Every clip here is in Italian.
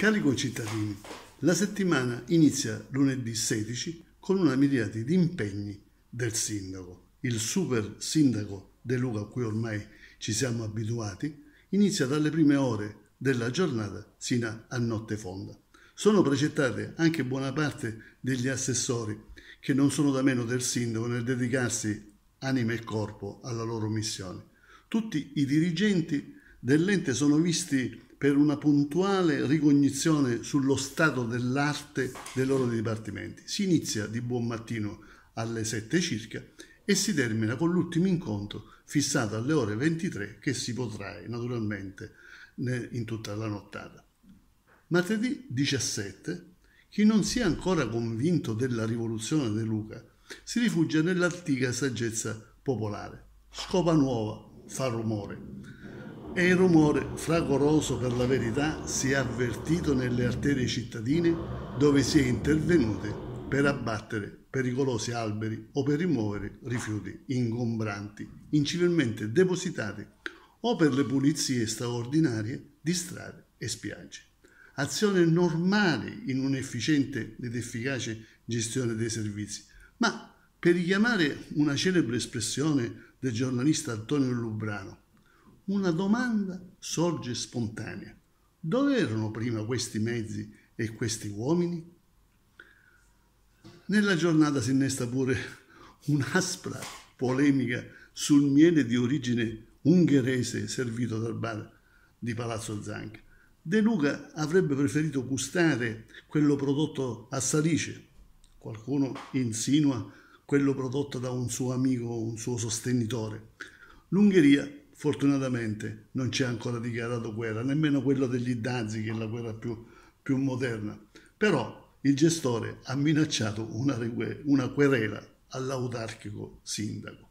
Cari concittadini, la settimana inizia lunedì 16 con una miriade di impegni del sindaco. Il super sindaco De Luca, a cui ormai ci siamo abituati, inizia dalle prime ore della giornata sino a notte fonda. Sono precettate anche buona parte degli assessori, che non sono da meno del sindaco nel dedicarsi anima e corpo alla loro missione. Tutti i dirigenti dell'ente sono visti per una puntuale ricognizione sullo stato dell'arte dei loro dipartimenti. Si inizia di buon mattino alle 7 circa e si termina con l'ultimo incontro fissato alle ore 23 che si potrà naturalmente in tutta la nottata. Martedì 17, chi non sia ancora convinto della rivoluzione di Luca si rifugia nell'antica saggezza popolare. Scopa nuova, fa rumore e il rumore fragoroso per la verità si è avvertito nelle arterie cittadine dove si è intervenute per abbattere pericolosi alberi o per rimuovere rifiuti ingombranti, incivilmente depositati o per le pulizie straordinarie di strade e spiagge. Azione normale in un'efficiente ed efficace gestione dei servizi, ma per richiamare una celebre espressione del giornalista Antonio Lubrano, una domanda sorge spontanea. Dove erano prima questi mezzi e questi uomini? Nella giornata si innesta pure un'aspra polemica sul miele di origine ungherese servito dal bar di Palazzo Zanca. De Luca avrebbe preferito gustare quello prodotto a Salice, qualcuno insinua quello prodotto da un suo amico, un suo sostenitore. L'Ungheria Fortunatamente non c'è ancora dichiarato guerra, nemmeno quello degli Nazi, che è la guerra più, più moderna. Però il gestore ha minacciato una, una querela all'autarchico sindaco.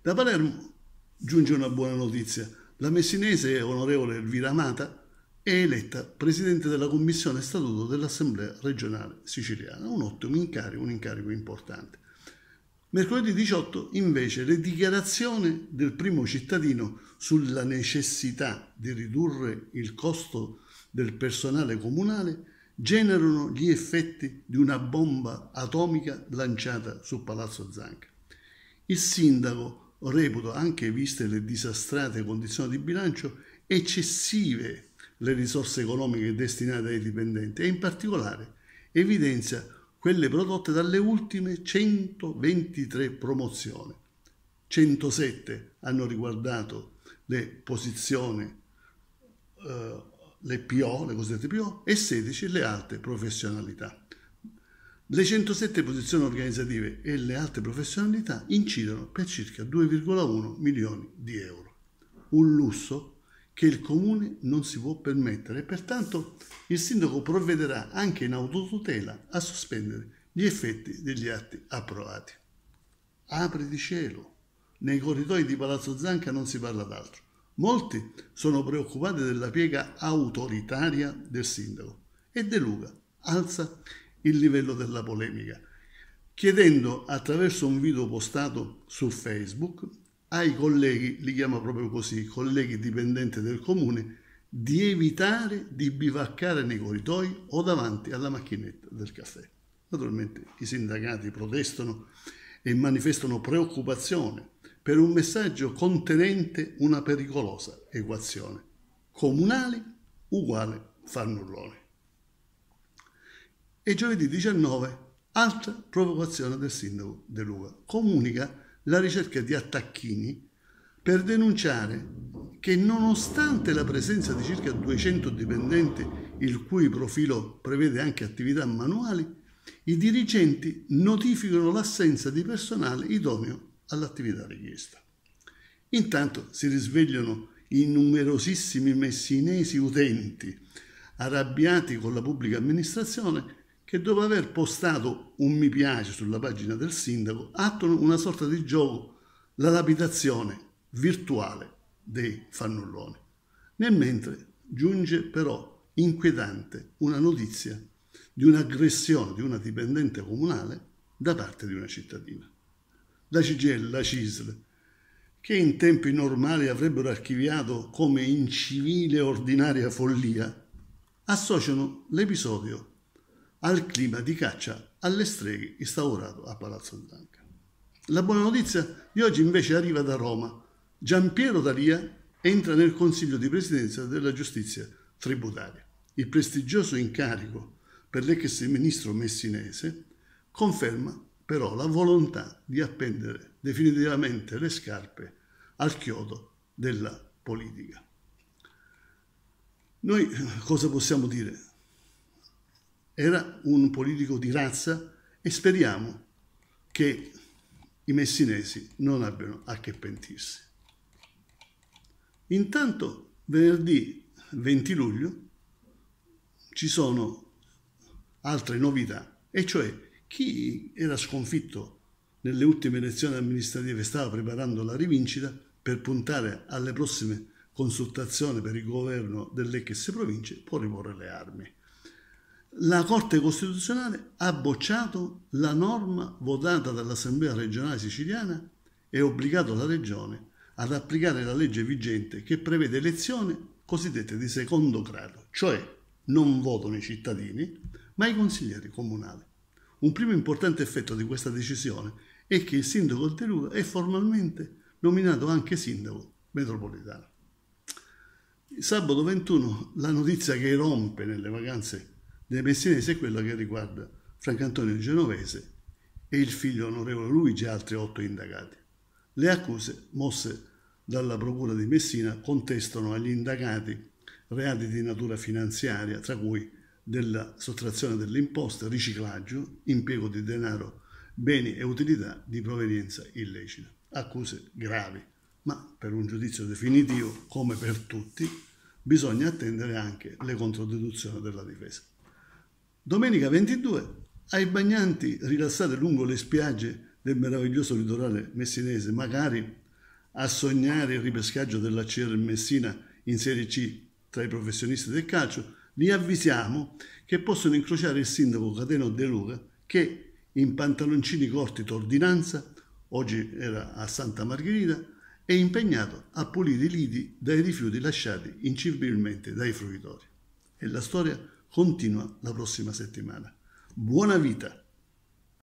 Da Palermo giunge una buona notizia. La messinese onorevole Elvira Mata è eletta presidente della commissione statuto dell'Assemblea regionale siciliana, un ottimo incarico, un incarico importante. Mercoledì 18 invece le dichiarazioni del primo cittadino sulla necessità di ridurre il costo del personale comunale generano gli effetti di una bomba atomica lanciata su Palazzo Zanca. Il sindaco reputa, anche viste le disastrate condizioni di bilancio, eccessive le risorse economiche destinate ai dipendenti e in particolare evidenzia quelle prodotte dalle ultime 123 promozioni. 107 hanno riguardato le posizioni, eh, le PO, le cosiddette PO, e 16 le alte professionalità. Le 107 posizioni organizzative e le alte professionalità incidono per circa 2,1 milioni di euro. Un lusso che il comune non si può permettere e pertanto il sindaco provvederà anche in autotutela a sospendere gli effetti degli atti approvati. Apri di cielo, nei corridoi di Palazzo Zanca non si parla d'altro. Molti sono preoccupati della piega autoritaria del sindaco e De Luca alza il livello della polemica, chiedendo attraverso un video postato su Facebook ai colleghi, li chiama proprio così, colleghi dipendenti del comune, di evitare di bivaccare nei corridoi o davanti alla macchinetta del caffè. Naturalmente i sindacati protestano e manifestano preoccupazione per un messaggio contenente una pericolosa equazione. Comunali uguale fannulloni. E giovedì 19, altra provocazione del sindaco De Luca. Comunica la ricerca di attacchini per denunciare che nonostante la presenza di circa 200 dipendenti, il cui profilo prevede anche attività manuali, i dirigenti notificano l'assenza di personale idoneo all'attività richiesta. Intanto si risvegliano i numerosissimi messinesi utenti, arrabbiati con la pubblica amministrazione che dopo aver postato un mi piace sulla pagina del sindaco attuano una sorta di gioco, la lapidazione virtuale dei fannulloni. Nel mentre giunge però inquietante una notizia di un'aggressione di una dipendente comunale da parte di una cittadina. La CGL, la CISL, che in tempi normali avrebbero archiviato come incivile ordinaria follia, associano l'episodio al clima di caccia alle streghe instaurato a Palazzo Bianca. La buona notizia di oggi invece arriva da Roma. Giampiero Dalia entra nel Consiglio di Presidenza della Giustizia Tributaria. Il prestigioso incarico per l'ex ministro messinese conferma però la volontà di appendere definitivamente le scarpe al chiodo della politica. Noi cosa possiamo dire? era un politico di razza e speriamo che i messinesi non abbiano a che pentirsi. Intanto venerdì 20 luglio ci sono altre novità, e cioè chi era sconfitto nelle ultime elezioni amministrative stava preparando la rivincita per puntare alle prossime consultazioni per il governo dell'ex provincia può riporre le armi la Corte Costituzionale ha bocciato la norma votata dall'Assemblea regionale siciliana e obbligato la Regione ad applicare la legge vigente che prevede elezioni cosiddette di secondo grado, cioè non votano i cittadini, ma i consiglieri comunali. Un primo importante effetto di questa decisione è che il sindaco di Teruga è formalmente nominato anche sindaco metropolitano. Sabato 21 la notizia che rompe nelle vacanze dei Messinese è quella che riguarda Francantonio Genovese e il figlio onorevole Luigi e altri otto indagati. Le accuse mosse dalla Procura di Messina contestano agli indagati reati di natura finanziaria, tra cui della sottrazione delle imposte, riciclaggio, impiego di denaro, beni e utilità di provenienza illecita. Accuse gravi, ma per un giudizio definitivo, come per tutti, bisogna attendere anche le controdeduzioni della difesa. Domenica 22, ai bagnanti rilassati lungo le spiagge del meraviglioso litorale messinese, magari a sognare il ripescaggio della dell'ACR Messina in Serie C tra i professionisti del calcio, li avvisiamo che possono incrociare il sindaco Cateno De Luca che in pantaloncini corti d'ordinanza, oggi era a Santa Margherita, è impegnato a pulire i lidi dai rifiuti lasciati incivilmente dai fruitori. E la storia continua la prossima settimana. Buona vita!